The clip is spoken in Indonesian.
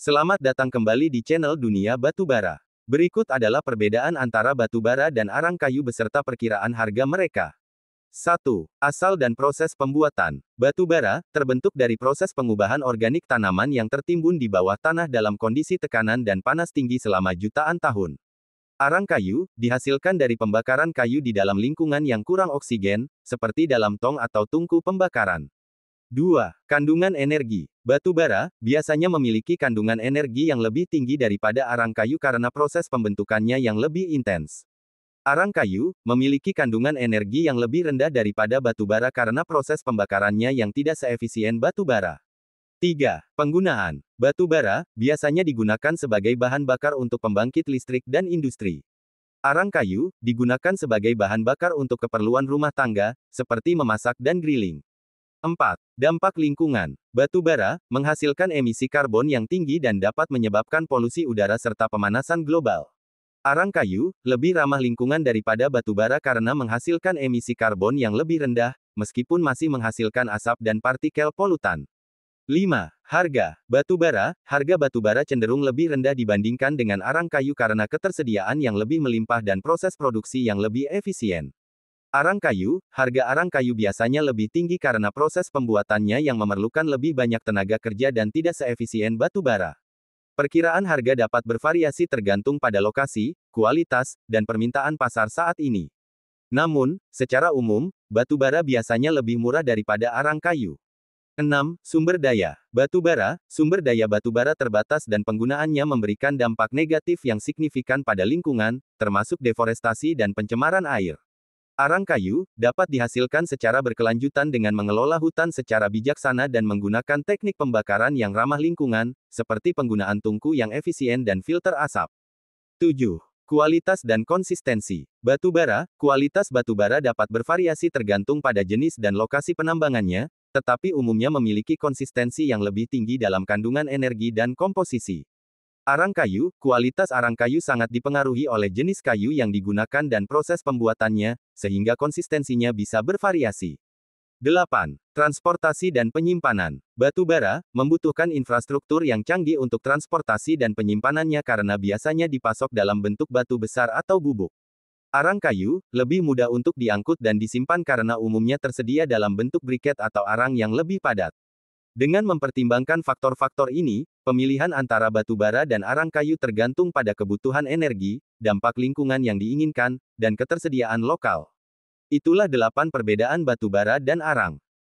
Selamat datang kembali di channel Dunia Batubara. Berikut adalah perbedaan antara batubara dan arang kayu beserta perkiraan harga mereka. 1. Asal dan proses pembuatan. Batubara terbentuk dari proses pengubahan organik tanaman yang tertimbun di bawah tanah dalam kondisi tekanan dan panas tinggi selama jutaan tahun. Arang kayu dihasilkan dari pembakaran kayu di dalam lingkungan yang kurang oksigen, seperti dalam tong atau tungku pembakaran. 2. Kandungan energi. Batu bara, biasanya memiliki kandungan energi yang lebih tinggi daripada arang kayu karena proses pembentukannya yang lebih intens. Arang kayu, memiliki kandungan energi yang lebih rendah daripada batu bara karena proses pembakarannya yang tidak seefisien batu bara. 3. Penggunaan. Batu bara, biasanya digunakan sebagai bahan bakar untuk pembangkit listrik dan industri. Arang kayu, digunakan sebagai bahan bakar untuk keperluan rumah tangga, seperti memasak dan grilling. 4. Dampak lingkungan. Batu bara menghasilkan emisi karbon yang tinggi dan dapat menyebabkan polusi udara serta pemanasan global. Arang kayu lebih ramah lingkungan daripada batu bara karena menghasilkan emisi karbon yang lebih rendah, meskipun masih menghasilkan asap dan partikel polutan. 5. Harga batu bara. Harga batu bara cenderung lebih rendah dibandingkan dengan arang kayu karena ketersediaan yang lebih melimpah dan proses produksi yang lebih efisien. Arang kayu, harga arang kayu biasanya lebih tinggi karena proses pembuatannya yang memerlukan lebih banyak tenaga kerja dan tidak seefisien batu bara. Perkiraan harga dapat bervariasi tergantung pada lokasi, kualitas, dan permintaan pasar saat ini. Namun, secara umum, batu bara biasanya lebih murah daripada arang kayu. 6. Sumber daya. Batu bara, sumber daya batu bara terbatas dan penggunaannya memberikan dampak negatif yang signifikan pada lingkungan, termasuk deforestasi dan pencemaran air. Arang kayu dapat dihasilkan secara berkelanjutan dengan mengelola hutan secara bijaksana dan menggunakan teknik pembakaran yang ramah lingkungan, seperti penggunaan tungku yang efisien dan filter asap. 7. Kualitas dan konsistensi. Batubara, kualitas batubara dapat bervariasi tergantung pada jenis dan lokasi penambangannya, tetapi umumnya memiliki konsistensi yang lebih tinggi dalam kandungan energi dan komposisi. Arang kayu, kualitas arang kayu sangat dipengaruhi oleh jenis kayu yang digunakan dan proses pembuatannya, sehingga konsistensinya bisa bervariasi. 8. Transportasi dan penyimpanan. Batu bara membutuhkan infrastruktur yang canggih untuk transportasi dan penyimpanannya karena biasanya dipasok dalam bentuk batu besar atau bubuk. Arang kayu lebih mudah untuk diangkut dan disimpan karena umumnya tersedia dalam bentuk briket atau arang yang lebih padat. Dengan mempertimbangkan faktor-faktor ini, pemilihan antara batu bara dan arang kayu tergantung pada kebutuhan energi, dampak lingkungan yang diinginkan, dan ketersediaan lokal. Itulah delapan perbedaan batu bara dan arang.